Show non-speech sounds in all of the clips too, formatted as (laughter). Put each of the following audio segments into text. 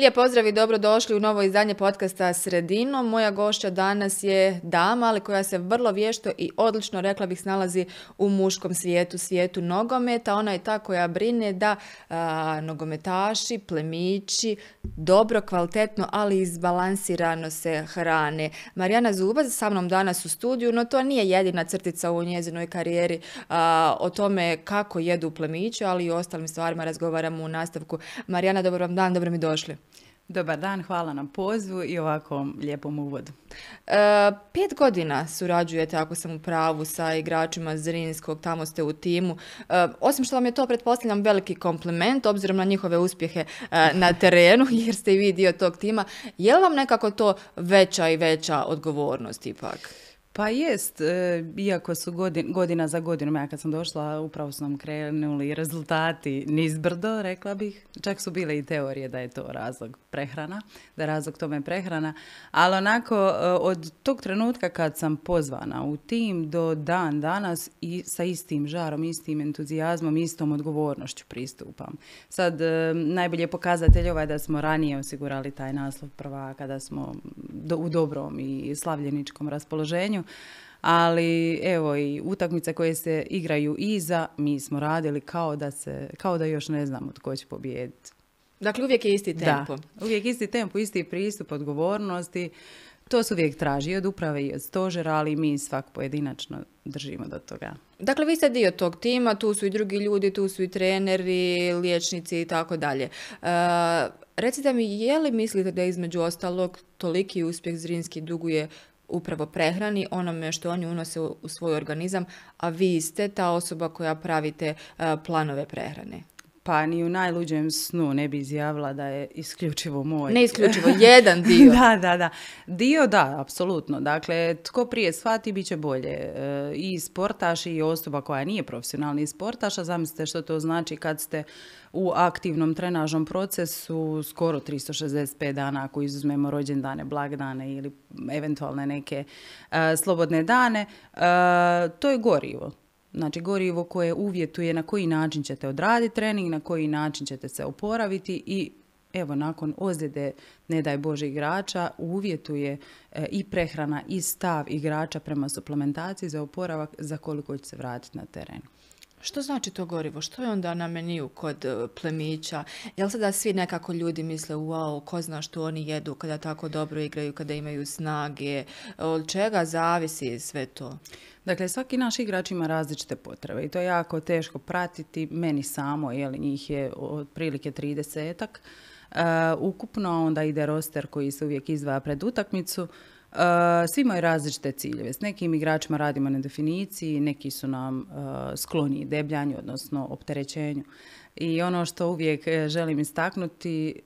Lijep pozdrav i dobrodošli u novo izdanje podcasta Sredino. Moja gošća danas je dama, ali koja se vrlo vješto i odlično, rekla bih, snalazi u muškom svijetu, svijetu nogometa. Ona je ta koja brine da nogometaši, plemići, dobro, kvalitetno, ali izbalansirano se hrane. Marijana Zuba sa mnom danas u studiju, no to nije jedina crtica u njezinoj karijeri o tome kako jedu plemiću, ali i o ostalim stvarima razgovaramo u nastavku. Marijana, dobro vam dan, dobro mi došli. Dobar dan, hvala na pozvu i ovakvom lijepom uvodu. E, pet godina surađujete, ako sam u pravu, sa igračima Zrinskog, tamo ste u timu. E, osim što vam je to, pretpostavljam, veliki kompliment, obzirom na njihove uspjehe e, na (laughs) terenu, jer ste i vi dio tog tima. Je li vam nekako to veća i veća odgovornost ipak? Pa jest, e, iako su godina za godinom, ja kad sam došla, upravo su nam krenuli rezultati nizbrdo, rekla bih. Čak su bile i teorije da je to razlog prehrana, da je razlog tome prehrana. Ali onako, e, od tog trenutka kad sam pozvana u tim do dan danas i sa istim žarom, istim entuzijazmom, istom odgovornošću pristupam. Sad, e, najbolje pokazatelj ovaj da smo ranije osigurali taj naslov prva, kada smo u dobrom i slavljeničkom raspoloženju ali evo i utakmice koje se igraju iza, mi smo radili kao da, se, kao da još ne znamo tko će pobijediti. Dakle, uvijek je isti tempo. Da, uvijek isti tempo, isti pristup odgovornosti. To se uvijek traži od uprave i od stožera, ali mi svak pojedinačno držimo do toga. Dakle, vi ste dio tog tima, tu su i drugi ljudi, tu su i treneri, liječnici i tako dalje. E, recite mi, je li mislite da između ostalog toliki uspjeh Zrinski duguje upravo prehrani, onome što oni unose u svoj organizam, a vi ste ta osoba koja pravite eh, planove prehrane pa ni u najluđem snu ne bi izjavila da je isključivo moj. Ne isključivo, (laughs) jedan dio. da, da, da. Dio da, apsolutno. Dakle, tko prije shvati, bit će bolje. E, I sportaš i osoba koja nije profesionalni sportaš, a zamislite što to znači kad ste u aktivnom trenažnom procesu skoro 365 dana ako izuzmemo rođendane, blagdane ili eventualne neke e, slobodne dane. E, to je gorivo. Znači gorivo koje uvjetuje na koji način ćete odraditi trening, na koji način ćete se oporaviti i evo nakon ozljede, ne daj Bože igrača, uvjetuje e, i prehrana i stav igrača prema suplementaciji za oporavak za koliko će se vratiti na teren. Što znači to gorivo? Što je onda na meniju kod e, plemića? Jel sada svi nekako ljudi misle, wow, ko zna što oni jedu kada tako dobro igraju, kada imaju snage? Od čega zavisi sve to? Dakle, svaki naš igrač ima različite potrebe i to je jako teško pratiti. Meni samo, jel, njih je otprilike 30 etak. E, ukupno onda ide roster koji se uvijek izdvaja pred utakmicu. Uh, svi imaju različite ciljeve. S nekim igračima radimo na definiciji, neki su nam eh, skloni debljanju, odnosno opterećenju. I ono što uvijek eh, želim istaknuti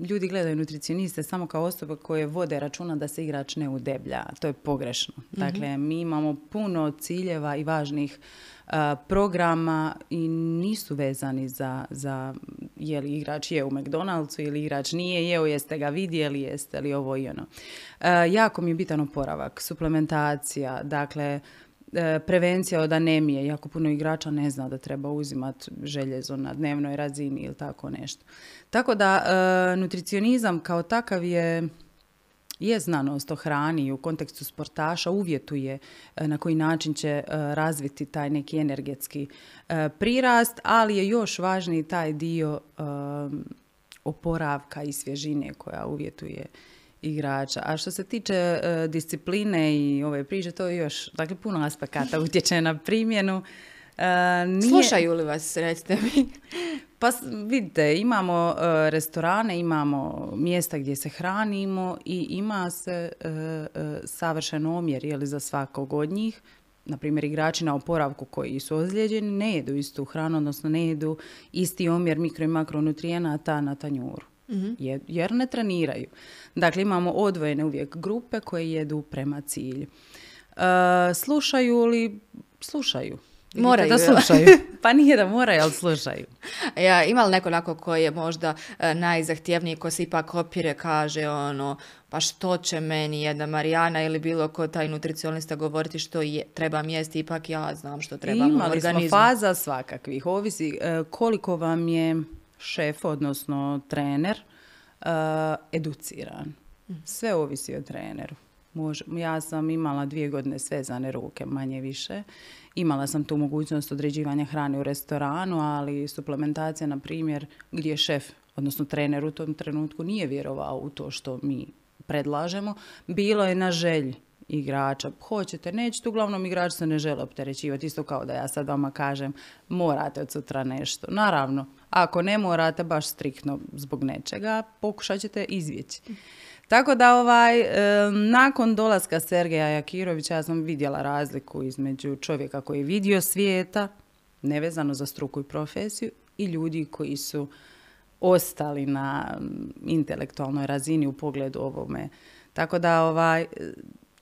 ljudi gledaju nutricioniste samo kao osobe koje vode računa da se igrač ne udeblja. To je pogrešno. Mhm. Dakle, mi imamo puno ciljeva i važnih programa i nisu vezani za, za je li igrač je u McDonald'su ili igrač nije jeo, jeste ga vidjeli, jeste li ovo i ono. jako mi je bitan oporavak, suplementacija, dakle E, prevencija od anemije. Jako puno igrača ne zna da treba uzimati željezo na dnevnoj razini ili tako nešto. Tako da e, nutricionizam kao takav je je znanost o hrani u kontekstu sportaša uvjetuje e, na koji način će razviti taj neki energetski prirast, ali je još važniji taj dio oporavka i svježine koja uvjetuje igrača. A što se tiče e, discipline i ove priče, to je još dakle, puno aspekata utječe na primjenu. Uh, Slušaju li vas, recite mi? pa vidite, imamo e, restorane, imamo mjesta gdje se hranimo i ima se savršen omjer je li, za svakog od njih. Na primjer, igrači na oporavku koji su ozlijeđeni ne jedu istu hranu, odnosno ne jedu isti omjer mikro i makronutrijenata na tanjuru mm jer ne treniraju. Dakle, imamo odvojene uvijek grupe koje jedu prema cilju. E, slušaju li? Slušaju. Moraju. Da slušaju. (laughs) pa nije da moraju, ali slušaju. Ja, ima li neko onako koji je možda e, najzahtjevniji, ko se ipak opire, kaže ono, pa što će meni jedna Marijana ili bilo ko taj nutricionista govoriti što je, treba jesti, ipak ja znam što trebam Imali u organizmu. faza svakakvih, ovisi e, koliko vam je šef, odnosno trener, eh, educiran. Mhm. Sve ovisi o treneru. ja sam imala dvije godine svezane ruke, manje više. Imala sam tu mogućnost određivanja hrane u restoranu, ali suplementacija, na primjer, gdje šef, odnosno trener u tom trenutku nije vjerovao u to što mi predlažemo, bilo je na želji igrača. Hoćete, nećete, uglavnom igrač se ne žele opterećivati, isto kao da ja sad vama kažem morate od sutra nešto. Naravno, ako ne morate baš striktno zbog nečega, pokušat ćete izvjeći. Tako da ovaj, nakon dolaska Sergeja Jakirovića ja sam vidjela razliku između čovjeka koji je vidio svijeta, nevezano za struku i profesiju, i ljudi koji su ostali na intelektualnoj razini u pogledu ovome. Tako da ovaj,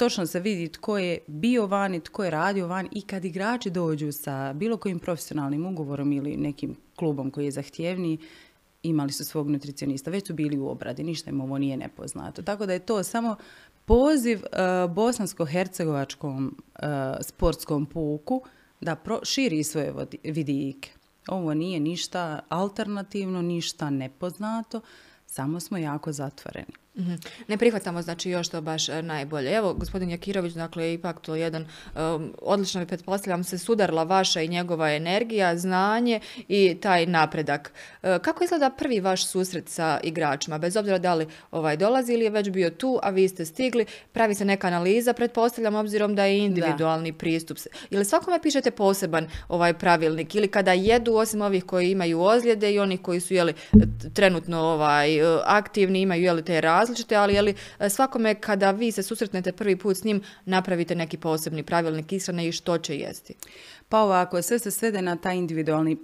točno se vidi tko je bio van i tko je radio van i kad igrači dođu sa bilo kojim profesionalnim ugovorom ili nekim klubom koji je zahtjevniji, imali su svog nutricionista, već su bili u obradi, ništa im ovo nije nepoznato. Tako da je to samo poziv uh, bosansko-hercegovačkom e, sportskom puku da proširi širi svoje vidike. Ovo nije ništa alternativno, ništa nepoznato, samo smo jako zatvoreni. Mhm. Ne prihvatamo znači još to baš e, najbolje. Evo, gospodin Jakirović, dakle, ipak to jedan, um, odlično pretpostavljam se, sudarla vaša i njegova energija, znanje i taj napredak. E, kako izgleda prvi vaš susret sa igračima? Bez obzira da li ovaj dolazi ili je već bio tu, a vi ste stigli, pravi se neka analiza, pretpostavljam, obzirom da je individualni da. pristup. Ili svakome pišete poseban ovaj pravilnik ili kada jedu, osim ovih koji imaju ozljede i onih koji su jeli trenutno ovaj e, aktivni, imaju jeli te različite, ali li e, svakome kada vi se susretnete prvi put s njim, napravite neki posebni pravilnik ishrane i što će jesti. Pa ovako, sve se svede na taj individualni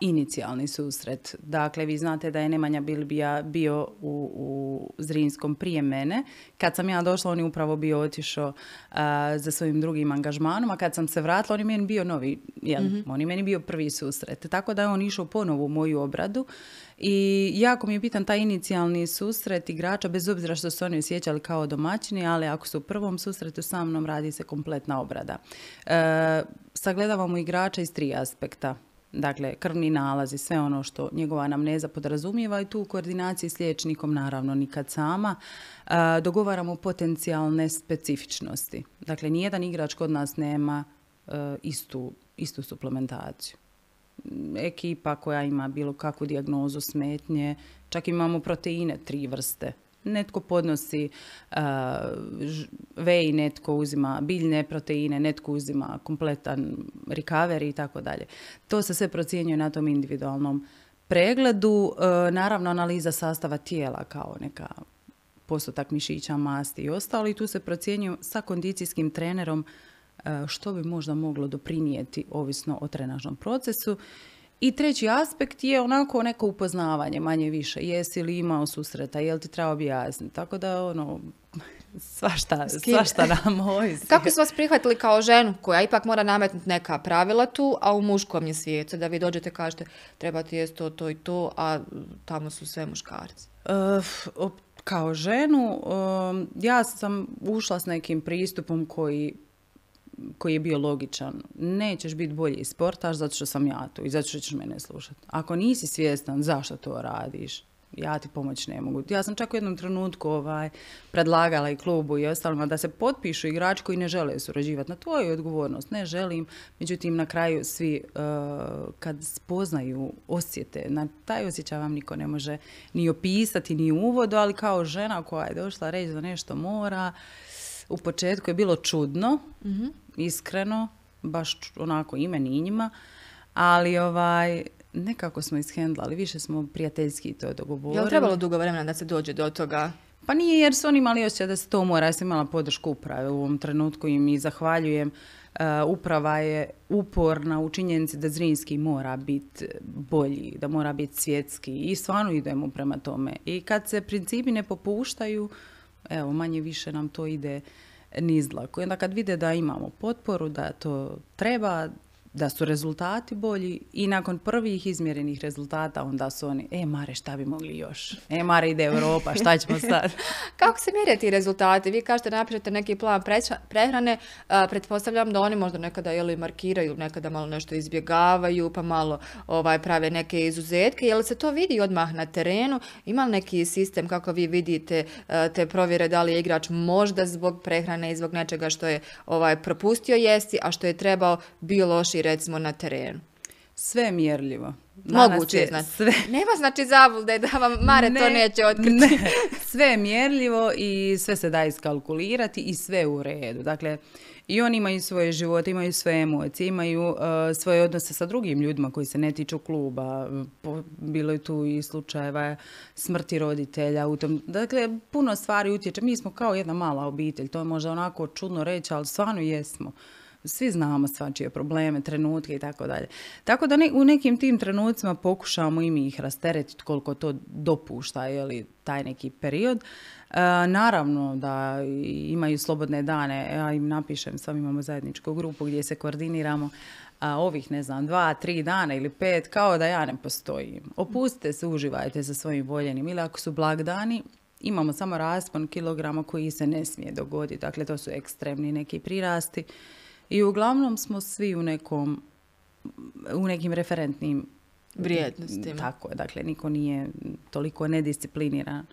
inicijalni susret. Dakle, vi znate da je Nemanja Bilbija bio u, u Zrinskom prije mene. Kad sam ja došla, on je upravo bio otišao uh, za svojim drugim angažmanom, a kad sam se vratila, on je meni bio novi, jel? mm On je meni bio prvi susret. Tako da je on išao ponovo u moju obradu i jako mi je bitan taj inicijalni susret igrača, bez obzira što su oni osjećali kao domaćini, ali ako su u prvom susretu sa mnom, radi se kompletna obrada. E, sagledavamo igrača iz tri aspekta. Dakle, krvni nalazi, sve ono što njegova anamneza podrazumijeva i tu u koordinaciji s liječnikom, naravno, nikad sama, e, dogovaramo potencijalne specifičnosti. Dakle, nijedan igrač kod nas nema e, istu, istu suplementaciju ekipa koja ima bilo kakvu dijagnozu, smetnje, čak imamo proteine tri vrste. Netko podnosi uh, vej, netko uzima biljne proteine, netko uzima kompletan recovery i tako dalje. To se sve procjenjuje na tom individualnom pregledu. Uh, naravno, analiza sastava tijela kao neka postotak mišića, masti i ostalo i tu se procjenjuju sa kondicijskim trenerom E, što bi možda moglo doprinijeti ovisno o trenažnom procesu. I treći aspekt je onako neko upoznavanje, manje više. Jesi li imao susreta, jel ti treba objasniti. Tako da ono, (laughs) svašta, svašta nam (laughs) Kako su vas prihvatili kao ženu koja ipak mora nametnuti neka pravila tu, a u muškom je svijet, da vi dođete i kažete treba ti jest to, to i to, a tamo su sve muškarci? E, kao ženu, e, ja sam ušla s nekim pristupom koji koji je bio logičan. Nećeš biti bolji sportaš zato što sam ja tu i zato što ćeš mene slušati. Ako nisi svjestan zašto to radiš, ja ti pomoć ne mogu. Ja sam čak u jednom trenutku ovaj, predlagala i klubu i ostalima da se potpišu igrači koji ne žele surađivati. Na tvoju odgovornost. Ne želim. Međutim, na kraju svi eh, kad spoznaju, osjete. Na taj osjećaj vam niko ne može ni opisati, ni uvodu, ali kao žena koja je došla reći da nešto mora, u početku je bilo čudno, iskreno, baš onako i i njima, ali ovaj, nekako smo ishendlali, više smo prijateljski to dogovorili. Je li trebalo dugo vremena da se dođe do toga? Pa nije jer su oni imali osjećaj da se to mora, ja sam imala podršku uprave u ovom trenutku im i zahvaljujem. Uh, uprava je uporna u činjenici da Zrinski mora biti bolji, da mora biti svjetski i stvarno idemo prema tome. I kad se principi ne popuštaju, evo, manje više nam to ide nizlako. I onda kad vide da imamo potporu, da to treba, da su rezultati bolji i nakon prvih izmjerenih rezultata onda su oni, e Mare šta bi mogli još? E Mare ide Europa, šta ćemo (laughs) sad? Kako se mjere ti rezultati? Vi kažete napišete neki plan prehrane, pretpostavljam da oni možda nekada ili markiraju, nekada malo nešto izbjegavaju, pa malo ovaj prave neke izuzetke. Je li se to vidi odmah na terenu? Ima li neki sistem kako vi vidite te provjere da li je igrač možda zbog prehrane i zbog nečega što je ovaj propustio jesti, a što je trebao bio loši recimo na terenu? Sve je mjerljivo. Moguće znači. Sve... (laughs) Nema znači zavulde da vam Mare to neće otkriti. (laughs) Sve je mjerljivo i sve se da iskalkulirati i sve u redu. Dakle, i oni imaju svoje živote, imaju svoje emocije, imaju uh, svoje odnose sa drugim ljudima koji se ne tiču kluba. Bilo je tu i slučajeva smrti roditelja. U tom. Dakle, puno stvari utječe. Mi smo kao jedna mala obitelj. To je možda onako čudno reći, ali stvarno jesmo svi znamo svačije probleme, trenutke i tako dalje. Tako da u nekim tim trenucima pokušamo i mi ih rasteretiti koliko to dopušta, ili taj neki period. E, naravno da imaju slobodne dane, ja im napišem, sam imamo zajedničku grupu gdje se koordiniramo a ovih, ne znam, dva, tri dana ili pet, kao da ja ne postojim. Opustite se, uživajte sa svojim voljenim. Ili ako su blagdani, imamo samo raspon kilograma koji se ne smije dogoditi. Dakle, to su ekstremni neki prirasti. I uglavnom smo svi u nekom, u nekim referentnim vrijednostima. Tako je, dakle, niko nije toliko nediscipliniran.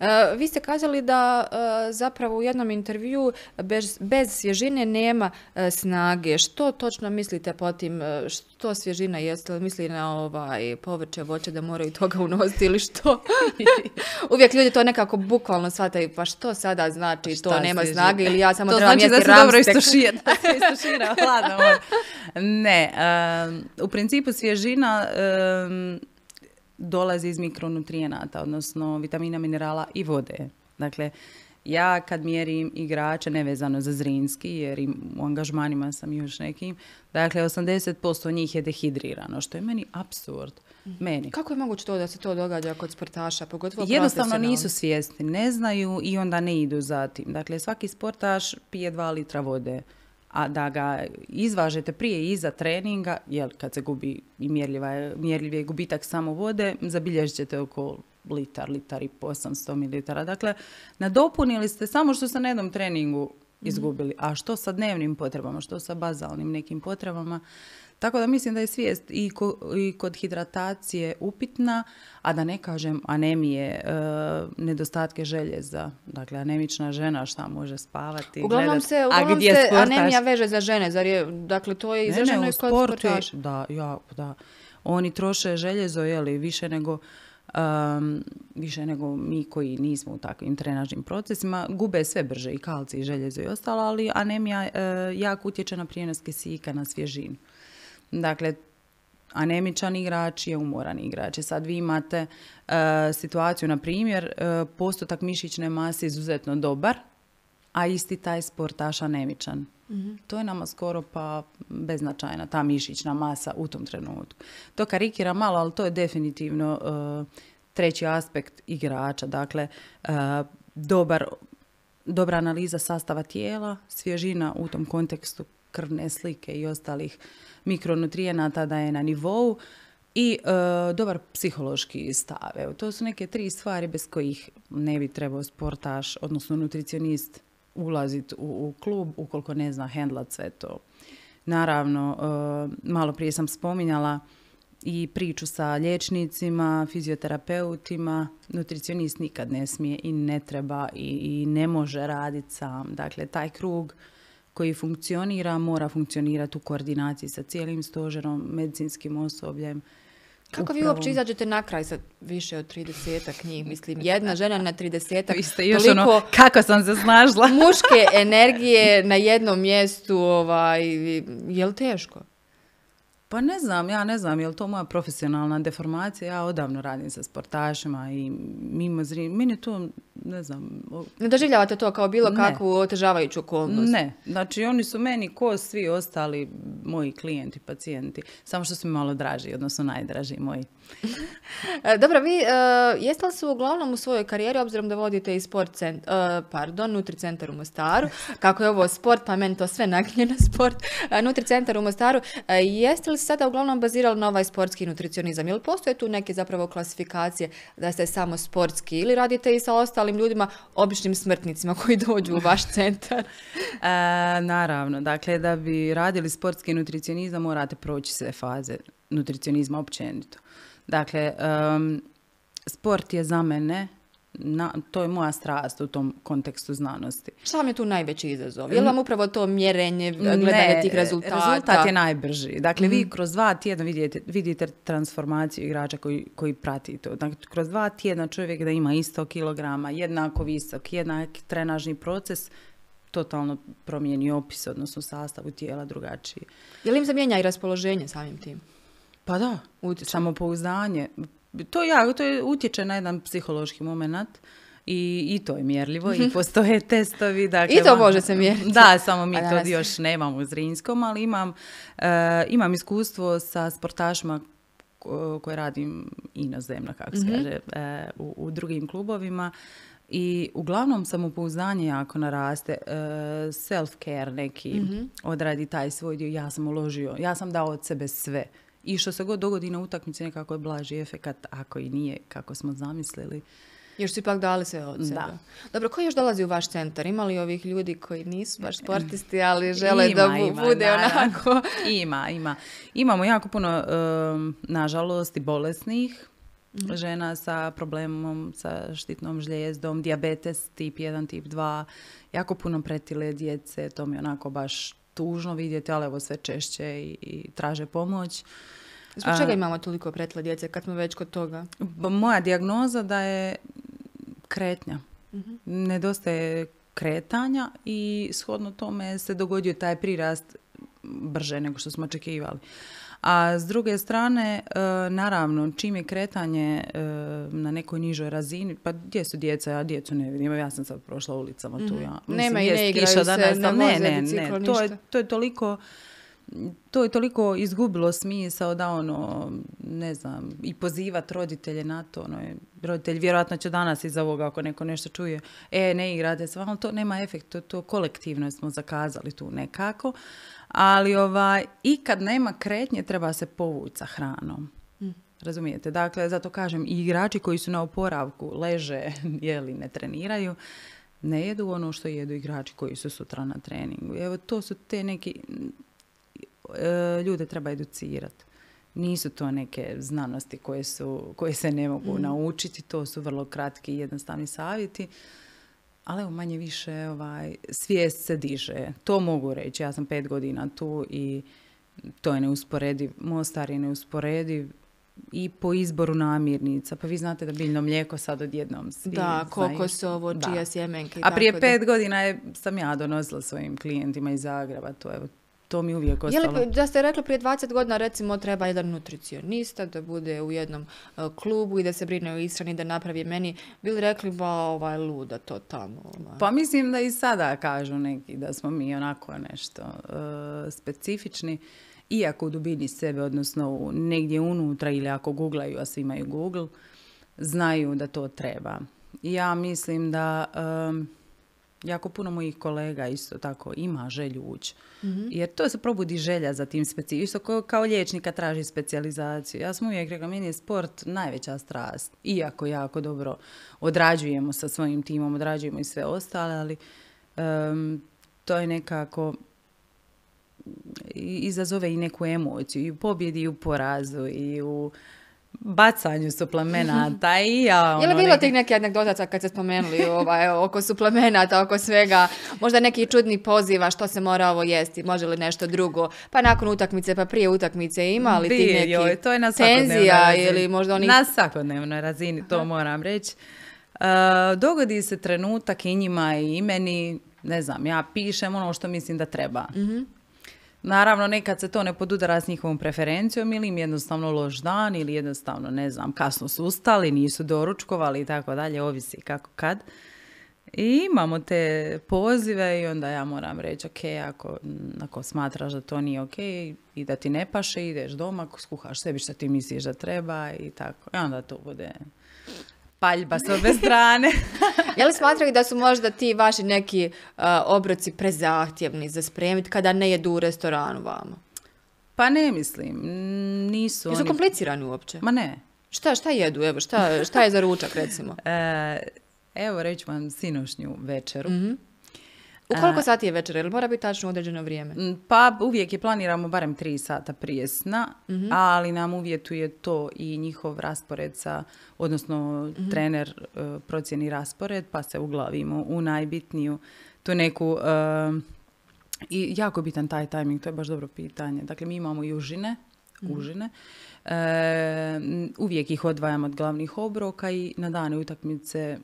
E, vi ste kazali da e, zapravo u jednom intervju bez, svježine nema e, snage. Što točno mislite po tim, to svježina jeste misli na ovaj povrće, voće da moraju toga unositi ili što? (laughs) Uvijek ljudi to nekako bukvalno shvataju, pa što sada znači pa to nema svježina? snage ili ja (laughs) samo to znači da se dobro istušira, (laughs) istušira hladno. Ne, u principu svježina dolazi iz mikronutrijenata, odnosno vitamina, minerala i vode. Dakle, ja kad mjerim igrače, nevezano za Zrinski, jer im, u angažmanima sam još nekim, dakle 80% njih je dehidrirano, što je meni absurd. Mhm. Meni. Kako je moguće to da se to događa kod sportaša, pogotovo Jednostavno nisu svjesni, ne znaju i onda ne idu za tim. Dakle, svaki sportaš pije dva litra vode, a da ga izvažete prije i iza treninga, jer kad se gubi i mjerljiv je gubitak samo vode, zabilježit ćete oko litar, litar i po 800 ml. Dakle, nadopunili ste samo što ste na jednom treningu mhm. izgubili. A što sa dnevnim potrebama, što sa bazalnim nekim potrebama. Tako da mislim da je svijest i, i kod hidratacije upitna, a da ne kažem anemije, e, nedostatke željeza. Dakle, anemična žena šta može spavati, uglavnom gledat, se, uglavnom a gdje se anemija veže za žene, zar je, dakle, to je izraženo i kod sportaša. Da, ja, da. Oni troše željezo, jeli, više nego um, više nego mi koji nismo u takvim trenažnim procesima, gube sve brže i kalci i željezo i ostalo, ali anemija uh, e, jako utječe na prijenos kisika, na svježinu. Dakle, anemičan igrač je umoran igrač. E, sad vi imate e, situaciju, na primjer, postotak mišićne mase izuzetno dobar, a isti taj sportaš anemičan. Mhm. To je nama skoro pa beznačajna ta mišićna masa u tom trenutku. To karikira malo, ali to je definitivno e, treći aspekt igrača. Dakle, e, dobar, dobra analiza sastava tijela, svježina u tom kontekstu krvne slike i ostalih mikronutrijenata da je na nivou i e, dobar psihološki stav. Evo, to su neke tri stvari bez kojih ne bi trebao sportaš, odnosno nutricionist, ulaziti u, klub ukoliko ne zna hendlat sve to. Naravno, e, malo prije sam spominjala i priču sa liječnicima, fizioterapeutima. Nutricionist nikad ne smije i ne treba i, i ne može raditi sam. Dakle, taj krug koji funkcionira mora funkcionirati u koordinaciji sa cijelim stožerom, medicinskim osobljem, kako vi uopće izađete na kraj sa više od 30 njih? Mislim, jedna žena na 30 Vi ste još toliko ono, kako sam se muške energije na jednom mjestu, ovaj, je li teško? Pa ne znam, ja ne znam, je li to moja profesionalna deformacija? Ja odavno radim sa sportašima i mimo zri... Meni to, ne znam... Ne doživljavate to kao bilo kakvu otežavajuću okolnost? Ne. Znači, oni su meni ko svi ostali moji klijenti, pacijenti. Samo što su mi malo draži, odnosno najdraži moji. (laughs) Dobro, vi e, jeste li su uglavnom u svojoj karijeri, obzirom da vodite i sport cent, e, pardon, Nutri centar u Mostaru, (laughs) kako je ovo sport, pa meni to sve naginje na sport, e, Nutri centar u Mostaru, jeste li se sada uglavnom bazirali na ovaj sportski nutricionizam? Jel postoje tu neke zapravo klasifikacije da ste samo sportski ili radite i sa ostalim ljudima, običnim smrtnicima koji dođu u vaš centar? (laughs) E, naravno, dakle da bi radili sportski nutricionizam morate proći sve faze nutricionizma općenito. Dakle, sport je za mene na, to je moja strast u tom kontekstu znanosti. Šta vam je tu najveći izazov? Je li vam mm. upravo to mjerenje, gledanje tih rezultata? rezultat je najbrži. Dakle, vi mhm. kroz dva tjedna vidite, vidite transformaciju igrača koji, koji prati to. Dakle, kroz dva tjedna čovjek da ima isto kilograma, jednako visok, jednak trenažni proces, totalno promijeni opis, odnosno sastavu tijela drugačije. Je li im zamijenja i raspoloženje samim tim? Pa da, samopouzdanje, to, ja, to je, utječe na jedan psihološki moment i, i to je mjerljivo i mhm. postoje (laughs) testovi. Dakle, I to može se mjeriti. Da, samo mi to još nemamo u Zrinskom, ali imam, eh, imam iskustvo sa sportašima koje radim inozemno, kako se mhm. eh, u, drugim klubovima i uglavnom samopouzdanje jako naraste, eh, self-care neki mhm. odradi taj svoj dio, ja sam uložio, ja sam dao od sebe sve. I što se god dogodi na utakmici nekako je blaži efekat, ako i nije kako smo zamislili. Još su ipak dali sve od sebe. Da. Dobro, koji još dolazi u vaš centar? Ima li ovih ljudi koji nisu baš sportisti, ali (laughs) žele ima, da bu- ima, bude onako? (laughs) Ima, ima. Imamo jako puno, nažalost, i bolesnih mhm. žena sa problemom sa štitnom žljezdom, diabetes tip 1, tip 2, jako puno pretile djece, to mi onako baš tužno vidjeti, ali evo sve češće i, traže pomoć. Zbog čega imamo toliko pretle djece kad smo već kod toga? Moja dijagnoza da je kretnja. mm Nedostaje kretanja i shodno tome se dogodio taj prirast brže nego što smo očekivali. A s druge strane, e, naravno, čim je kretanje e, na nekoj nižoj razini, pa gdje su djeca, ja djecu ne vidim, ja sam sad prošla ulicama tu. Ja, mhm. Nema i ne igraju se, danas, ne, ne, to je, to je toliko to je toliko izgubilo smisao da ono, ne znam, i pozivati roditelje na to. Ono, roditelj vjerojatno će danas iz ovoga ako neko nešto čuje, e, ne igrate s vama, to nema efekt, to, to kolektivno smo zakazali tu nekako. Ali ovaj, i kad nema kretnje treba se povući sa hranom. Mm. Razumijete? Dakle, zato kažem, i igrači koji su na oporavku, leže, (laughs) jeli, ne treniraju, ne jedu ono što jedu igrači koji su sutra na treningu. Evo, to su te neki, E, ljude treba educirati. Nisu to neke znanosti koje, su, koje se ne mogu mm. naučiti, to su vrlo kratki i jednostavni savjeti. Ali evo manje više ovaj, svijest se diže. To mogu reći. Ja sam pet godina tu i to je neusporediv. Mostar je neusporediv i po izboru namirnica. Pa vi znate da biljno mlijeko sad odjednom svi Da, kokosovo, čija sjemenke. A prije pet godina je, sam ja donosila svojim klijentima iz Zagreba. To je to mi uvijek ostalo. Je li, da ste rekli prije 20 godina recimo treba jedan nutricionista da bude u jednom e, klubu i da se brine o ishrani, da napravi meni, bili rekli ba ovaj luda to tamo. Ovaj. Pa mislim da i sada kažu neki da smo mi onako nešto e, specifični iako u dubini sebe, odnosno negdje unutra ili ako googlaju, a svi imaju Google, znaju da to treba. Ja mislim da jako puno mojih kolega isto tako ima želju ući. Mhm. Jer to se probudi želja za tim specijalnim. kao, liječnika traži specijalizaciju. Ja sam uvijek rekla, meni je sport najveća strast. Iako jako dobro odrađujemo sa svojim timom, odrađujemo i sve ostale, ali to je nekako izazove i neku emociju i u pobjedi i u porazu i u bacanju suplemenata i ja... je li ono, bilo tih nekih anegdotaca kad ste spomenuli oko suplemenata, oko svega, možda neki čudni poziva što se mora ovo jesti, može li nešto drugo, pa nakon utakmice, pa prije utakmice ima li ti neki to je na tenzija ili možda oni... Na svakodnevnoj razini, to moram reći. E, dogodi se trenutak i njima i meni, ne znam, ja pišem ono što mislim da treba. Mhm. Naravno, nekad se to ne podudara s njihovom preferencijom ili im jednostavno loš dan ili jednostavno, ne znam, kasno su ustali, nisu doručkovali i tako dalje, ovisi kako kad. I imamo te pozive i onda ja moram reći, ok, ako, ako smatraš da to nije ok i da ti ne paše, ideš doma, skuhaš sebi što ti misliš da treba i tako. I onda to bude paljba s obje strane. (laughs) je li da su možda ti vaši neki uh, obroci prezahtjevni za spremiti kada ne jedu u restoranu vama? Pa ne mislim, nisu Jesu oni... komplicirani uopće? Ma ne. Šta, šta jedu, evo, šta, je za ručak recimo? (laughs) E, evo reći vam sinošnju večeru. Mhm. U koliko sati je večer? Ili mora biti tačno određeno vrijeme? Mm, pa uvijek je planiramo barem tri sata prije sna, mhm. ali nam uvjetuje to i njihov raspored sa, odnosno mhm. trener uh, e, procjeni raspored pa se uglavimo u najbitniju tu neku... E, I jako bitan taj timing, to je baš dobro pitanje. Dakle, mi imamo i užine, mhm. užine. E, uvijek ih odvajamo od glavnih obroka i na dane utakmice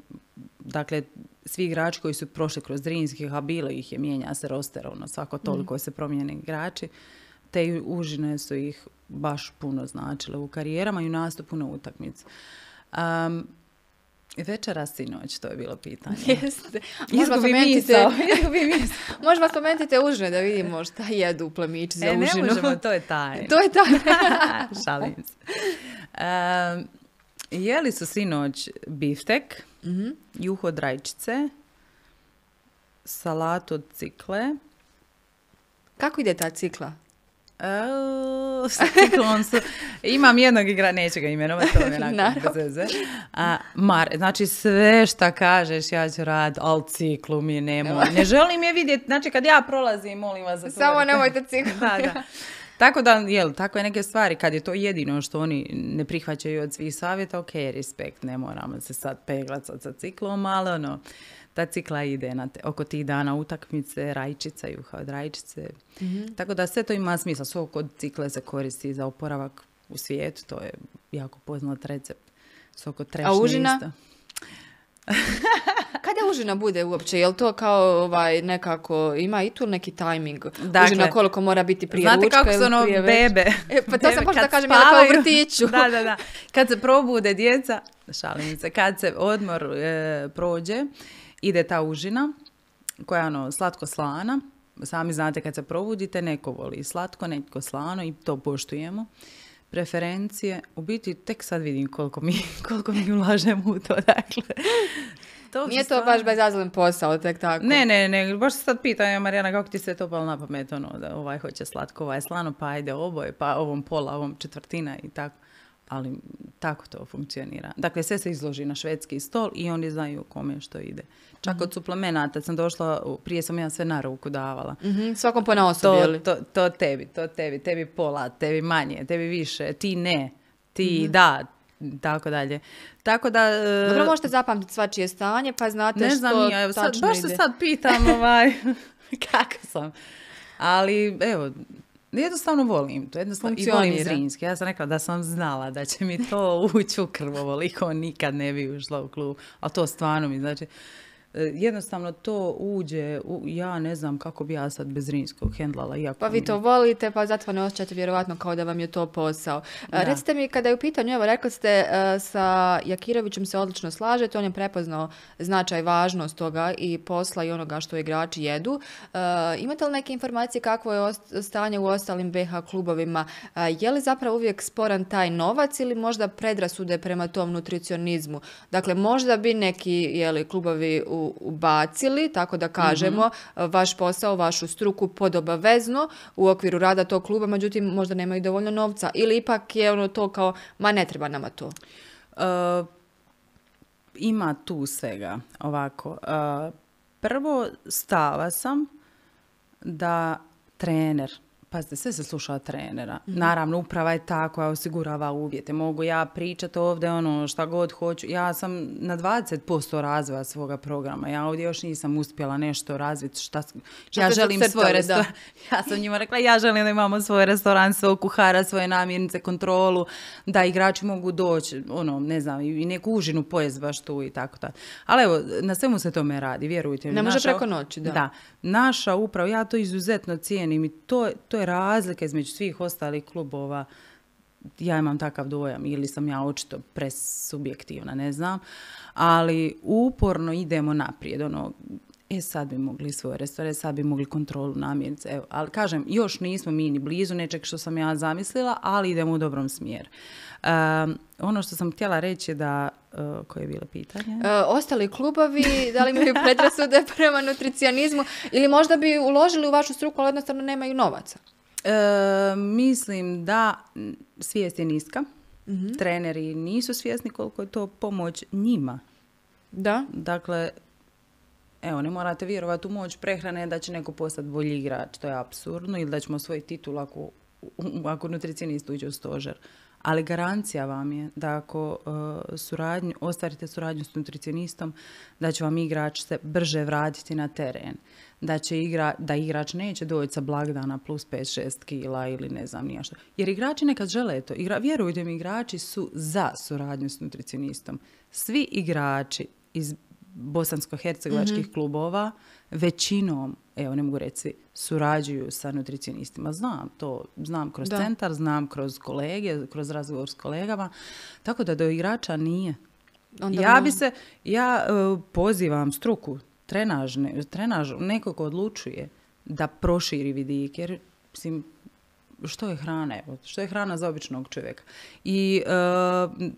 dakle, svi igrači koji su prošli kroz Drinskih, a bilo ih je, mijenja se roster, svako toliko mhm. se promijene igrači, te užine su ih baš puno značile u karijerama i u nastupu na utakmicu. Um, Večera sinoć, to je bilo pitanje. (laughs) Jeste. (laughs) Možda (laughs) spomenite užine da vidimo šta jedu plemić za e, ne možemo, to je taj. To je tajna. Šalim se. Um, Jeli su sinoć biftek, mm juho od rajčice, salat od cikle. Kako ide ta cikla? O, s Imam jednog igra, neću ga imenovati, to je A, Mar, znači sve šta kažeš ja ću rad, ali ciklu mi ne nemoj. Ne želim je vidjeti, znači kad ja prolazim, molim vas za to. Samo nemojte ciklu. (laughs) da, da. Tako da, jel, tako je neke stvari, kad je to jedino što oni ne prihvaćaju od svih savjeta, ok, respekt, ne moramo se sad peglati sa ciklom, ali ono, ta cikla ide na oko tih dana utakmice, rajčica, juha od rajčice. Mhm. Tako da sve to ima smisla. Svo kod cikle se koristi za oporavak u svijetu, to je jako poznat recept. Soko A užina? (laughs) Kada užina bude uopće? Jel to kao ovaj, nekako, ima i tu neki tajming? Dakle, užina koliko mora biti prije Znate ručka, kako su ono bebe. E, pa to bebe, sam da kažem, kao vrtiću. (laughs) da, da, da. Kad se probude djeca, šalim kad se odmor e, prođe, ide ta užina koja je ono slatko-slana. Sami znate kad se probudite, neko voli slatko, neko slano i to poštujemo preferencije, u biti tek sad vidim koliko mi, (laughs) koliko mi ulažemo u to, dakle. To Nije to stvarno... baš bezazlen posao, tek tako. Ne, ne, ne, baš se sad pitam, ja, Marijana, kako ti se to palo na pamet, ono, da ovaj hoće slatko, ovaj slano, pa ajde oboje, pa ovom pola, ovom četvrtina i tako ali tako to funkcionira. Dakle, sve se izloži na švedski stol i oni znaju kome što ide. Čak mhm. od suplemenata sam došla, prije sam ja sve na ruku davala. Mhm, svakom po na to, to, to, tebi, to tebi, tebi pola, tebi manje, tebi više, ti ne, ti mhm. da, tako dalje. Tako da... E, Dobro, možete zapamtiti svačije stanje, pa znate ne što znam, ja, evo, sad, baš se sad pitam ovaj, (laughs) (laughs) kako sam. Ali, evo, jednostavno volim to, jednostavno I volim Zrinjski. Ja sam rekla da sam znala da će mi to (laughs) ući u krvo voliko nikad ne bi ušla u klub. A to stvarno mi znači, E, jednostavno to uđe, u, ja ne znam kako bi ja sad bez Rinskog hendlala. Iako pa vi to volite, pa zato ne osjećate vjerovatno kao da vam je to posao. E, recite mi, kada je u pitanju, evo rekli ste, e, sa Jakirovićem se odlično slažete, on je prepoznao značaj, važnost toga i posla i onoga što igrači jedu. Imate li neke informacije kakvo je stanje u ostalim BH klubovima? Je li zapravo uvijek sporan taj novac ili možda predrasude prema tom nutricionizmu? Dakle, možda bi neki jeli, klubovi u ubacili, tako da mhm. kažemo, eh, vaš posao, vašu struku obavezno u okviru rada tog kluba, međutim možda nemaju dovoljno novca ili ipak je ono to kao, ma ne treba nama to. Eh, ima tu svega, ovako. Eh, prvo stava sam da trener Pazite, sve se sluša trenera. Mhm. Naravno, uprava je ta koja osigurava uvjete. Mogu ja pričati ovdje ono šta god hoću. Ja sam na 20% razvoja svoga programa. Ja ovdje još nisam uspjela nešto razviti. Šta, ja želim svoj restoran. (laughs) Ja sam njima rekla, ja želim da imamo svoj restoran, svoj kuhara, svoje namirnice, kontrolu, da igrači mogu doći, ono, ne znam, i neku užinu pojest baš tu i tako tako. Ali evo, na svemu se tome radi, vjerujte mi. Ne može preko noći, da. da. Naša uprava, ja to izuzetno cijenim i to, to je razlike između svih ostalih klubova ja imam takav dojam ili sam ja očito presubjektivna, ne znam, ali uporno idemo naprijed, ono, e sad bi mogli svoje restore, sad bi mogli kontrolu namirnice, ali kažem, još nismo mi ni blizu nečeg što sam ja zamislila, ali idemo u dobrom smjeru. Ehm, ono što sam htjela reći da, e, koje je bilo pitanje? E, ostali klubovi, da li imaju predrasude (laughs) prema nutricijanizmu ili možda bi uložili u vašu struku, ali jednostavno nemaju novaca? E, mislim da svijest je niska. Mhm. Treneri nisu svjesni koliko je to pomoć njima. Da. Dakle, evo, ne morate vjerovati u moć prehrane da će neko postati bolji igrač. To je apsurdno. Ili da ćemo svoj titul ako, ako nutricionist uđe u stožer ali garancija vam je da ako e, suradnju, ostvarite suradnju s nutricionistom, da će vam igrač se brže vratiti na teren. Da, da igrač neće doći sa blagdana plus 5-6 kila ili ne znam nija što. Jer igrači nekad žele to. Igra, vjerujte mi, igrači su za suradnju s nutricionistom. Svi igrači iz bosansko-hercegovačkih mhm. klubova većinom evo ne mogu reći surađuju sa nutricionistima. Znam to, znam kroz centar, znam kroz kolege, kroz razgovor s kolegama, tako da do igrača nije. Onda ja bi se, ja e, pozivam struku, trenažne, trenaž, neko ko odlučuje da proširi vidik, jer mislim, što je hrana, što je hrana za običnog čovjeka. I e,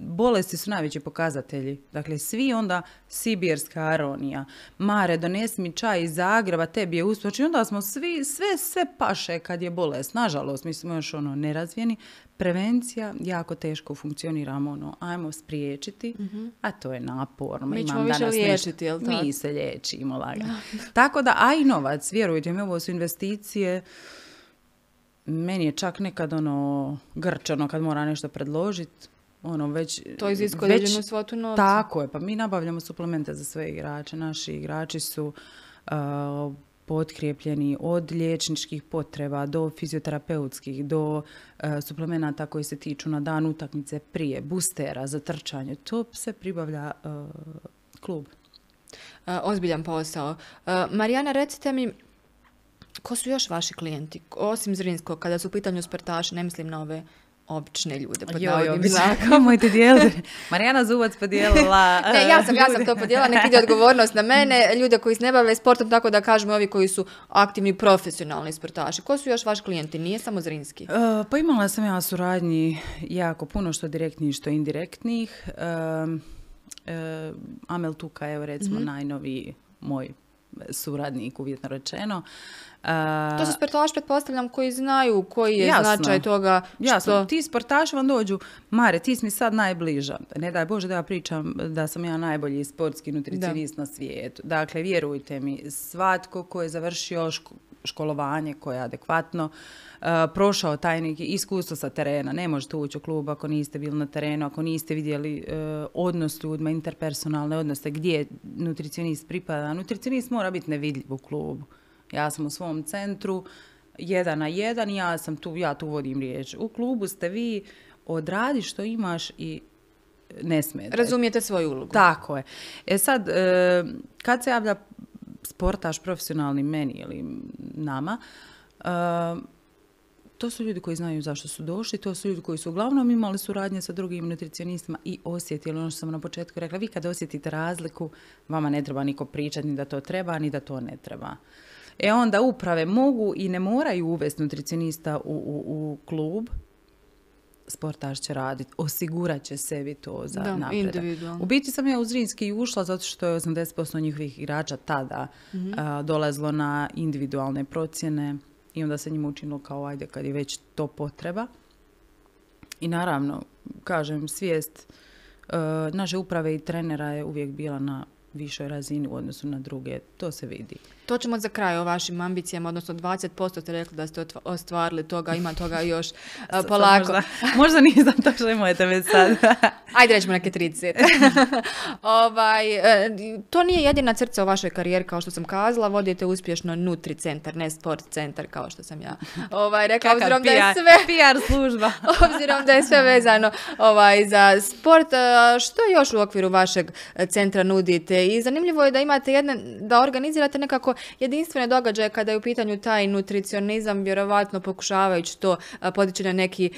bolesti su najveći pokazatelji. Dakle, svi onda sibirska aronija, mare, donesi mi čaj iz Zagreba, tebi je uspoči. Znači, onda smo svi, sve, sve paše kad je bolest. Nažalost, mi smo još ono nerazvijeni. Prevencija, jako teško funkcioniramo, ono, ajmo spriječiti, mhm. a to je naporno. Mi ćemo više liječiti, jel Mi se liječimo lagano. Tako da, a i novac, vjerujte mi, ovo su investicije, meni je čak nekad ono grčano kad mora nešto predložiti. Ono, već, to iziskuje svotu novca. Tako je, pa mi nabavljamo suplemente za sve igrače. Naši igrači su uh, potkrijepljeni od liječničkih potreba do fizioterapeutskih, do e, suplemenata koji se tiču na dan utakmice prije, bustera za trčanje. To se pribavlja e, klub. E, ozbiljan posao. Marijana, recite mi, ko su još vaši klijenti? Osim Zrinskog, kada su u pitanju sportaši, ne mislim na ove obične ljude pa navodnim (laughs) (laughs) Marijana Zubac podijelila (laughs) ne, ja sam, ja sam to podijela. nek ide odgovornost na mene, ljude koji se ne bave sportom, tako da kažemo ovi koji su aktivni profesionalni sportaši. Ko su još vaši klijenti? Nije samo Zrinski. E, pa imala sam ja suradnji jako puno što direktnih, što indirektnih. E, Amel Tuka je recimo mhm. najnoviji moj suradnik, uvjetno rečeno. To su sportaši, pretpostavljam, koji znaju koji je značaj toga. Što... Jasno, ti sportaši vam dođu, Mare, ti si mi sad najbliža. Ne daj Bože da ja pričam da sam ja najbolji sportski nutricionist na svijetu. Dakle, vjerujte mi, svatko ko je završio školovanje koje je adekvatno, E, prošao taj neki iskustvo sa terena. Ne možete ući u klub ako niste bili na terenu, ako niste vidjeli e, odnos ljudima, interpersonalne odnose, gdje nutricionist pripada. Nutricionist mora biti nevidljiv u klubu. Ja sam u svom centru, jedan na jedan, ja sam tu, ja tu vodim riječ. U klubu ste vi, odradi što imaš i ne smete. Razumijete svoju ulogu. Tako je. E sad, e, kad se javlja sportaš profesionalni meni ili nama, to su ljudi koji znaju zašto su došli, to su ljudi koji su uglavnom imali suradnje sa drugim nutricionistima i osjetili ono što sam na početku rekla, vi kad osjetite razliku, vama ne treba niko pričati ni da to treba, ni da to ne treba. E onda uprave mogu i ne moraju uvesti nutricionista u, u, klub, sportaš će raditi, osigurat će sebi to za da, napredak. U biti sam ja u Zrinski ušla zato što je 80% njihovih igrača tada mm-hmm. dolazilo na individualne procjene i onda se njima učinilo kao ajde kad je već to potreba. I naravno, kažem, svijest eh, naše uprave i trenera je uvijek bila na višoj razini u odnosu na druge. To se vidi. To ćemo za kraj o vašim ambicijama, odnosno 20% ste rekli da ste ostvarili toga, ima toga (laughs) još polako. Možda, možda nisam to što imate već sad. (laughs) Ajde rećemo neke 30. (laughs) ovaj, e, to nije jedina crca u vašoj karijeri, kao što sam kazala, vodite uspješno Nutri centar, ne sport centar, kao što sam ja ovaj, rekla, Kakav, obzirom da je sve... PR služba. obzirom da je sve vezano ovaj, za sport, što još u okviru vašeg centra nudite? I zanimljivo je da imate jedne, da organizirate nekako jedinstvene događaje kada je u pitanju taj nutricionizam, vjerovatno pokušavajući to podići na neki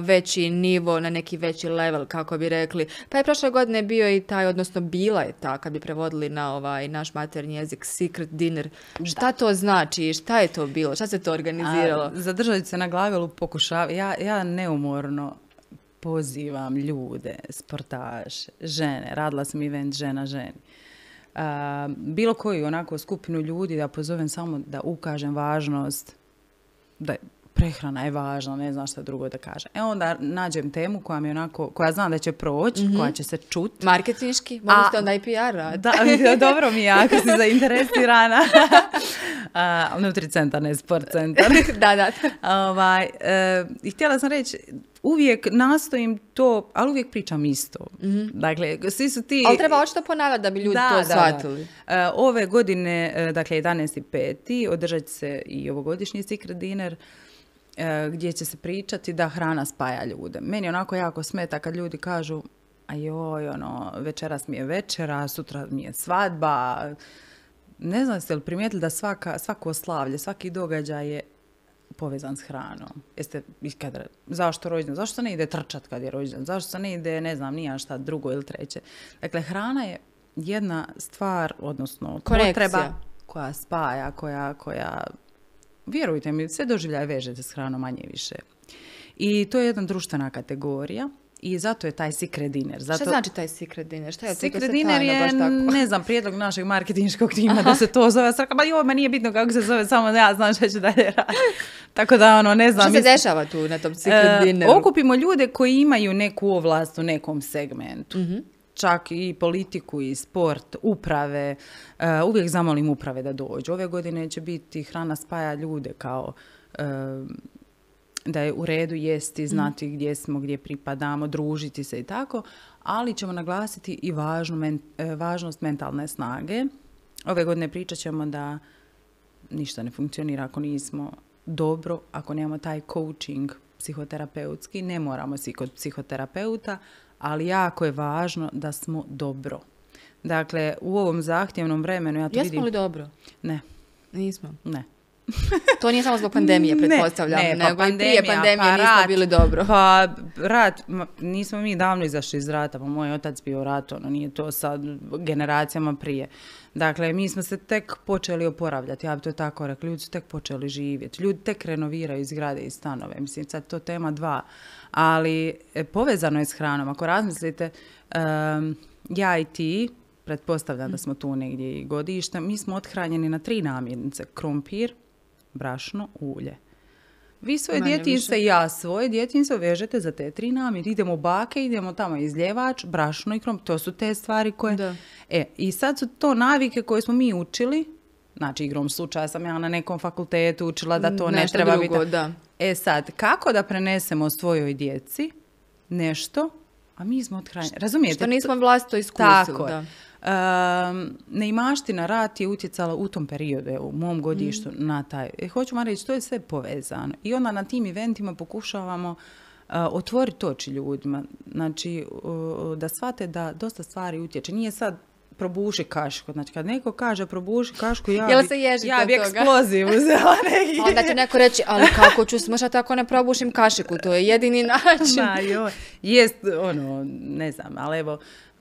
veći nivo, na neki veći level, kako bi rekli. Pa je prošle godine bio i taj, odnosno bila je ta, kad bi prevodili na ovaj naš maternji jezik, secret dinner. Šta to znači? Šta je to bilo? Šta se to organiziralo? zadržali se na glavilu pokušava. Ja, ja neumorno pozivam ljude, sportaše, žene. Radila sam event žena ženi bilo koju onako skupinu ljudi da pozovem samo da ukažem važnost da prehrana je važna, ne znam šta drugo da kažem. E onda nađem temu koja mi onako, koja znam da će proći, mhm. koja će se čut. Marketinški, mogu ste onda i PR rad. Da, (laughs) dobro mi je ako si zainteresirana. (laughs) Nutricentar, ne sport (laughs) da, da. Ovaj, e, I htjela sam reći, uvijek nastojim to, ali uvijek pričam isto. mm Dakle, svi su ti... Ali treba očito ponavljati da bi ljudi da, to shvatili. E, ove godine, e, dakle 11.5. održat će se i ovogodišnji Secret Dinner e, gdje će se pričati da hrana spaja ljude. Meni onako jako smeta kad ljudi kažu a joj, ono, večeras mi je večera, sutra mi je svadba. Ne znam ste li primijetili da svaka, svako slavlje, svaki događaj je povezan s hranom? Jeste zašto rođendan? Zašto se ne ide trčat kad je rođen, Zašto se ne ide, ne znam, nija šta drugo ili treće? Dakle, hrana je jedna stvar, odnosno potreba koja spaja, koja, koja vjerujte mi, sve doživljaje vežete s hranom manje više. I to je jedna društvena kategorija i zato je taj secret dinner. Zato... Šta znači taj secret dinner? Šta je to? Secret dinner je, ne znam, prijedlog našeg marketinškog tima da se to zove. Srka, ba joj, ma nije bitno kako se zove, samo da ja znam šta će dalje raditi. Tako da, ono, ne znam. Šta se dešava tu na tom secret e, dinneru? okupimo ljude koji imaju neku ovlast u nekom segmentu. Mhm. Čak i politiku i sport, uprave. E, uvijek zamolim uprave da dođu. Ove godine će biti hrana spaja ljude kao... E, da je u redu jesti, mm. znati gdje smo, gdje pripadamo, družiti se i tako, ali ćemo naglasiti i važnu e, važnost mentalne snage. Ove godine pričat ćemo da ništa ne funkcionira ako nismo dobro, ako nemamo taj coaching psihoterapeutski, ne moramo svi kod psihoterapeuta, ali jako je važno da smo dobro. Dakle, u ovom zahtjevnom vremenu ja to vidim... Jesmo li dobro? Ne. Nismo? Ne. (laughs) to nije samo zbog pandemije, pretpostavljam, ne, pa nego pandemija, prije pandemije pa nismo bili dobro. Pa rat, nismo mi davno izašli iz rata, pa moj otac bio rat, ono nije to sad generacijama prije. Dakle, mi smo se tek počeli oporavljati, ja bi to tako rekla, ljudi su tek počeli živjeti, ljudi tek renoviraju zgrade i stanove, mislim sad to tema dva, ali e, povezano je s hranom, ako razmislite, um, ja i ti, pretpostavljam da smo tu negdje i godišta, mi smo othranjeni na tri namirnice, krompir, brašno, ulje. Vi svoje djetinjstvo i ja svoje djetinjstvo vežete za te tri namjere. Idemo bake, idemo tamo izljevač, brašno i krom. To su te stvari koje... E, i sad su to navike koje smo mi učili, znači igrom slučaja sam ja na nekom fakultetu učila da to ne treba drugo, biti. Da. E sad, kako da prenesemo svojoj djeci nešto, a mi smo od hranja... razumijete? Što nismo vlastito iskusili. Tako da neimaština rat je utjecala u tom periodu, u mom godištu mm. na taj. E, hoću vam reći, to je sve povezano. I onda na tim eventima pokušavamo e, otvoriti oči ljudima, znači da shvate da dosta stvari utječe. Nije sad probuši kašku. Znači, kad neko kaže probuši kašku, ja bi, eksploziv (laughs) uzela neki. Onda će neko reći, ali kako ću smršati ako ne probušim kašiku? To je jedini (laughs) način. Jest, ono, ne znam, ali evo,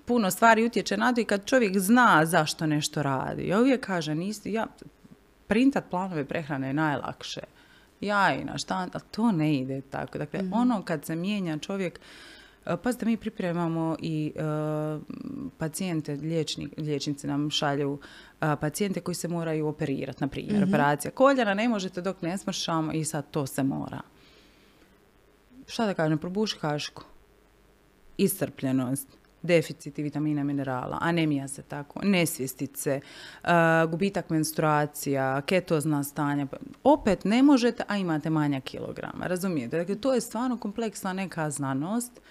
puno stvari utječe na to i kad čovjek zna zašto nešto radi. Ja uvijek kažem, nisi, ja, printat planove prehrane je najlakše. Jajna, šta, to ne ide tako. Dakle, mhm. ono kad se mijenja čovjek, e, Pazite, mi pripremamo i e, pacijente, liječnik, liječnici nam šalju e, pacijente koji se moraju operirati, na primjer, mhm. operacija koljena, ne možete dok ne smršamo i sad to se mora. Šta da kažem, probuši kašku. Iscrpljenost deficiti vitamina i minerala, anemija se tako, nesvjestice, e, gubitak menstruacija, ketozna stanja, pa opet ne možete, a imate manja kilograma, razumijete? Dakle, to je stvarno kompleksna neka znanost e,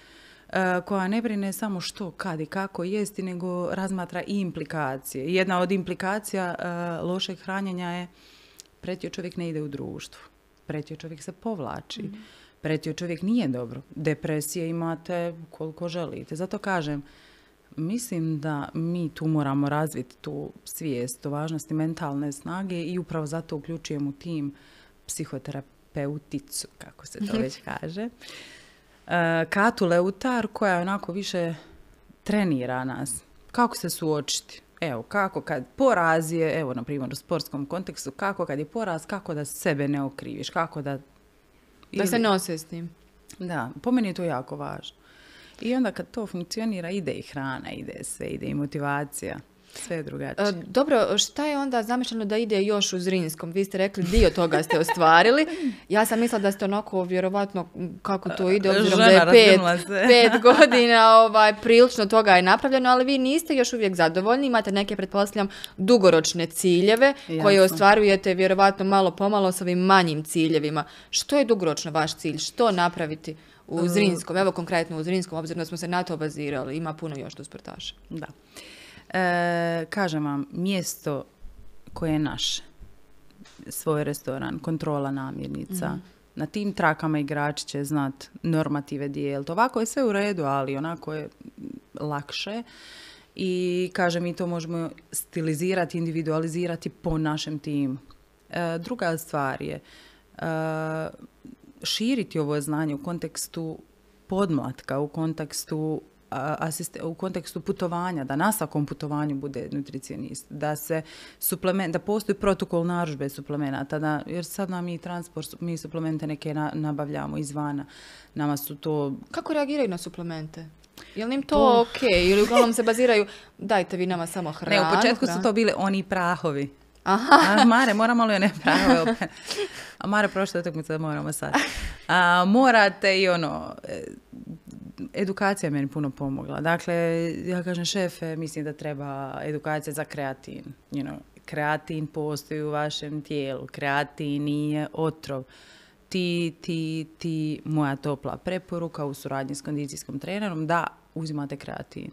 koja ne brine samo što, kad i kako jesti, nego razmatra i implikacije. Jedna od implikacija e, lošeg hranjenja je pretio čovjek ne ide u društvu, pretio čovjek se povlači. Mhm pretio čovjek nije dobro. Depresije imate koliko želite. Zato kažem, mislim da mi tu moramo razviti tu svijest o važnosti mentalne snage i upravo zato uključujem u tim psihoterapeuticu, kako se to (laughs) već kaže. E, Katu Leutar koja je onako više trenira nas. Kako se suočiti? Evo, kako kad poraz je, evo na primjer u sportskom kontekstu, kako kad je poraz, kako da sebe ne okriviš, kako da da se nose s tim. Da, po meni je to jako važno. I onda kad to funkcionira, ide i hrana, ide sve, ide i motivacija. Sve je drugačije. E, dobro, šta je onda zamišljeno da ide još u Zrinskom? Vi ste rekli dio toga ste ostvarili. Ja sam mislila da ste onako vjerovatno kako to ide, obzirom da je pet, (laughs) godina ovaj, prilično toga je napravljeno, ali vi niste još uvijek zadovoljni. Imate neke, pretpostavljam, dugoročne ciljeve koje ostvarujete vjerovatno malo pomalo s ovim manjim ciljevima. Što je dugoročno vaš cilj? Što napraviti? u Zrinskom, e, evo konkretno u Zrinskom, obzirom da smo se na to bazirali, ima puno još do sportaša. Da. E, kažem vam, mjesto koje je naše, svoj restoran, kontrola namirnica, mhm. na tim trakama igrač će znat normative dijel. Ovako je sve u redu, ali onako je lakše i kažem mi to možemo stilizirati, individualizirati po našem timu. E, druga stvar je e, širiti ovo znanje u kontekstu podmlatka, u kontekstu asiste, u kontekstu putovanja, da na svakom putovanju bude nutricionist, da se suplement, da postoji protokol naružbe suplemenata, da, jer sad nam i transport, mi suplemente neke na, nabavljamo izvana, nama su to... Kako reagiraju na suplemente? li im to, ok? Ili uglavnom se baziraju, dajte vi nama samo hranu? Ne, u početku su to bile oni prahovi. Aha. A, Mare, moramo li one prahove opet. A Mare, prošla utakmica moramo sad. A, morate i ono, e, edukacija je meni puno pomogla. Dakle, ja kažem šefe, mislim da treba edukacija za kreatin. You know, kreatin postoji u vašem tijelu, kreatin nije otrov. Ti, ti, ti, moja topla preporuka u suradnji s kondicijskom trenerom da uzimate kreatin.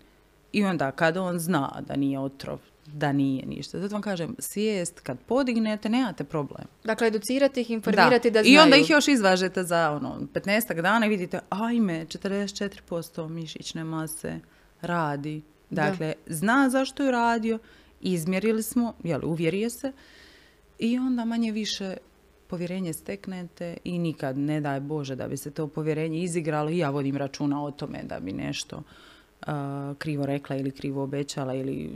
I onda kada on zna da nije otrov, da nije ništa. Zato vam kažem, svijest kad podignete, nemate problem. Dakle, educirati ih, informirati da, znaju. I onda ih još izvažete za ono, 15 dana i vidite, ajme, 44% mišićne mase radi. Dakle, zna zašto je radio, izmjerili smo, jel, uvjerio se i onda manje više povjerenje steknete i nikad, ne daj Bože, da bi se to povjerenje izigralo i ja vodim računa o tome da bi nešto krivo rekla ili krivo obećala ili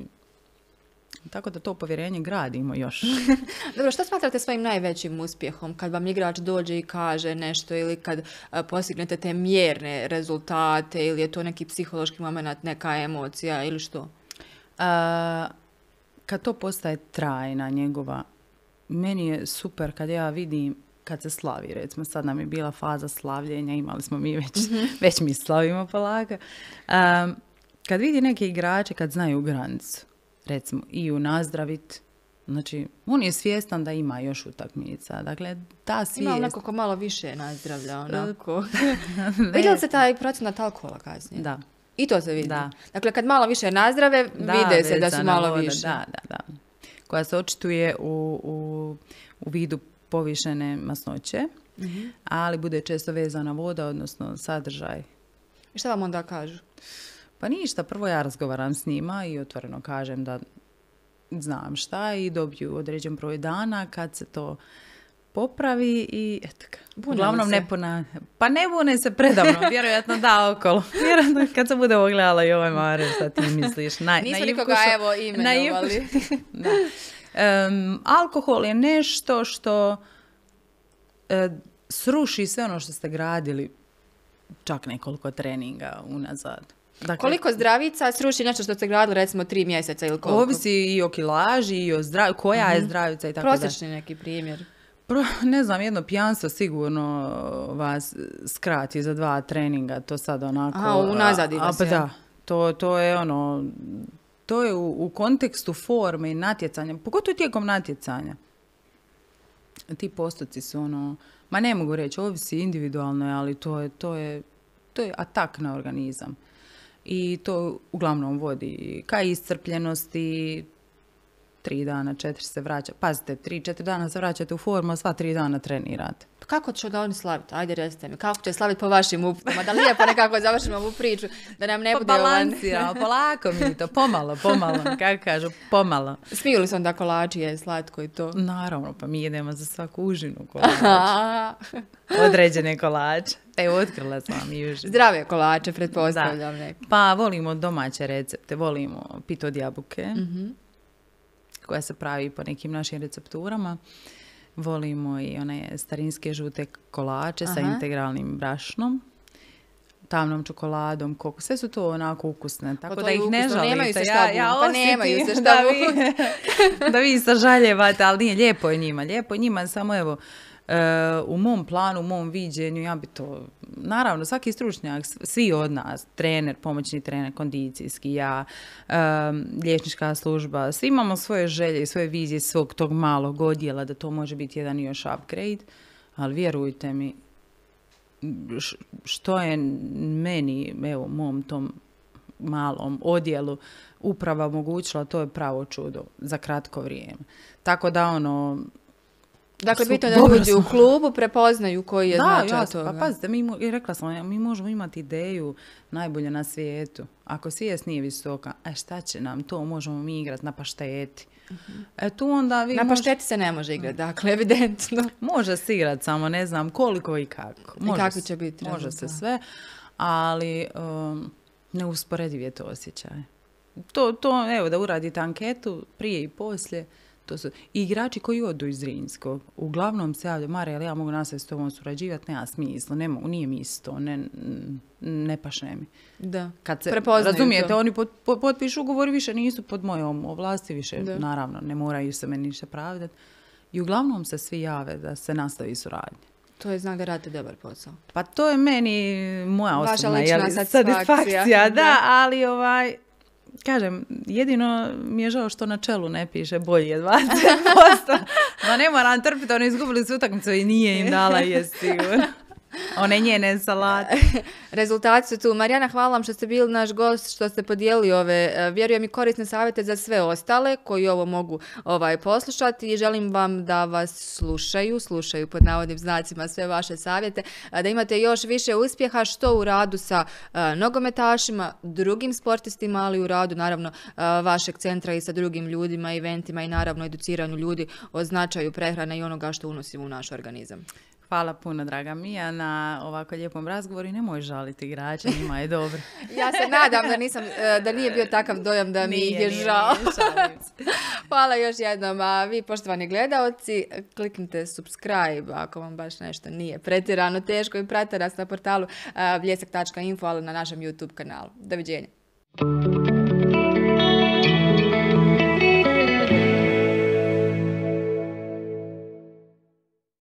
tako da to povjerenje gradimo još. (laughs) Dobro, što smatrate svojim najvećim uspjehom kad vam igrač dođe i kaže nešto ili kad postignete te mjerne rezultate ili je to neki psihološki moment, neka emocija ili što? A, kad to postaje trajna njegova, meni je super kad ja vidim kad se slavi, recimo sad nam je bila faza slavljenja, imali smo mi već, mhm. (laughs) već mi slavimo polako. Um, kad vidi neke igrače, kad znaju granicu, recimo i u nazdravit, Znači, on je svjestan da ima još utakmica. Dakle, ta svijest... Ima onako ko malo više nazdravlja, e, onako. (laughs) (laughs) Vidjeli se taj procenat alkohola kasnije? Da. I to se vidi. Da. Dakle, kad malo više nazdrave, vide se da su malo više. Da, da, da. Koja se očituje u, vidu povišene masnoće, mhm. ali bude često vezana voda, odnosno sadržaj. I šta vam onda kažu? Pa ništa, prvo ja razgovaram s njima i otvoreno kažem da znam šta i dobiju određen broj dana kad se to popravi i eto ga. Uglavnom ne pona... Pa ne bune se predavno, (laughs) vjerojatno da okolo. (laughs) Vjerojatno kad se bude ogledala i ove Mare, šta ti misliš? Nismo nikoga evo imenovali. (laughs) alkohol je nešto što e, sruši sve ono što ste gradili čak nekoliko treninga unazad. Dakle, Koliko zdravica sruši nešto što ste gradili recimo tri mjeseca ili koliko? Ovisi i o kilaži i o koja je mhm. zdravica i tako dalje. neki primjer. Pro, ne znam, jedno pijanstvo sigurno vas skrati za dva treninga, to sad onako... A unazad ide pa Da, to, to je ono, to je u, kontekstu forme i natjecanja, pogotovo tijekom natjecanja. Ti postoci su ono, ma ne mogu reći, ovisi individualno ali to je, to je, to je atak na organizam i to uglavnom vodi ka iscrpljenosti, tri dana, četiri se vraća. Pazite, tri, četiri dana se vraćate u formu, a sva tri dana trenirate. Kako će da oni slaviti? Ajde recite mi, kako će slaviti po vašim uputama? Da lijepo nekako završimo ovu priču, da nam ne pa bude... ovan... polako mi to, pomalo, pomalo, kako kažu, pomalo. Smiju li se onda je slatko i to? Naravno, pa mi jedemo za svaku užinu (laughs) kolač. Određene kolače. E, otkrila sam vam i Zdrave kolače, pretpostavljam. Pa volimo domaće recepte, volimo pito od jabuke. Mhm koja se pravi po nekim našim recepturama. Volimo i one starinske žute kolače sa integralnim brašnom tamnom čokoladom, koliko, sve su to onako ukusne, pa tako da ih ne žalite. Nemaju se šta ja, ja pa nemaju se (laughs) šta da vi, (laughs) da vi sažaljevate, ali nije lijepo je njima, lijepo je njima, samo evo, u mom planu, u mom viđenju, ja bi to, naravno, svaki stručnjak, svi od nas, trener, pomoćni trener, kondicijski, ja, liječnička služba, svi imamo svoje želje i svoje vizije svog tog malog odjela da to može biti jedan još upgrade, ali vjerujte mi, što je meni, evo, mom tom malom odjelu uprava omogućila, to je pravo čudo za kratko vrijeme. Tako da ono, Dakle, su, da ljudi u klubu prepoznaju koji je da, značaj toga. Pa pazite, mi, rekla sam, mi možemo imati ideju najbolje na svijetu. Ako svijest nije visoka, e šta će nam to, možemo mi igrati na pašteti. Mhm. E, tu onda vi Na pašteti se ne može igrati, dakle, evidentno. (laughs) može se igrati, samo ne znam koliko i kako. Može I kako će biti. Može se sve, ali um, neusporediv je to osjećaj. To, to, evo, da uradite anketu prije i poslije, to su i igrači koji odu iz Zrinskog. Uglavnom se javlja, Mare, ali ja mogu nastaviti s tobom surađivati, nema smisla, ne mogu, nije mi isto, ne, ne paše mi. Da, Kad se, Razumijete, oni potpišu ugovor više nisu pod mojom ovlasti, više naravno, ne moraju se meni ništa pravdati. I uglavnom se svi jave da se nastavi suradnja. To je znak da radite dobar posao. Pa to je meni moja osobna satisfakcija. da, ali ovaj, kažem, jedino mi je žao što na čelu ne piše bolje 20%. (laughs) Ma ne moram trpiti, oni izgubili su utakmicu i nije im dala jesti sigurno. One njene salate. (laughs) Rezultati su tu. Marijana, hvala vam što ste bili naš gost, što ste podijelili ove, e, vjerujem i korisne savjete za sve ostale koji ovo mogu ovaj, poslušati i želim vam da vas slušaju, slušaju pod navodnim znacima sve vaše savjete, da imate još više uspjeha što u radu sa e, nogometašima, drugim sportistima, ali u radu naravno e, vašeg centra i sa drugim ljudima, eventima i naravno educiranju ljudi o značaju prehrane i onoga što unosimo u naš organizam. Hvala puno, draga Mija, na ovako lijepom razgovoru i nemoj žaliti igrače, njima je dobro. (laughs) ja se nadam da, nisam, e, da nije bio takav dojam da mi je žao. (laughs) Hvala još jednom. A vi, poštovani gledaoci, kliknite subscribe ako vam baš nešto nije pretjerano teško i pratite nas na portalu bljesak.info, e, ali na našem YouTube kanalu. Doviđenja.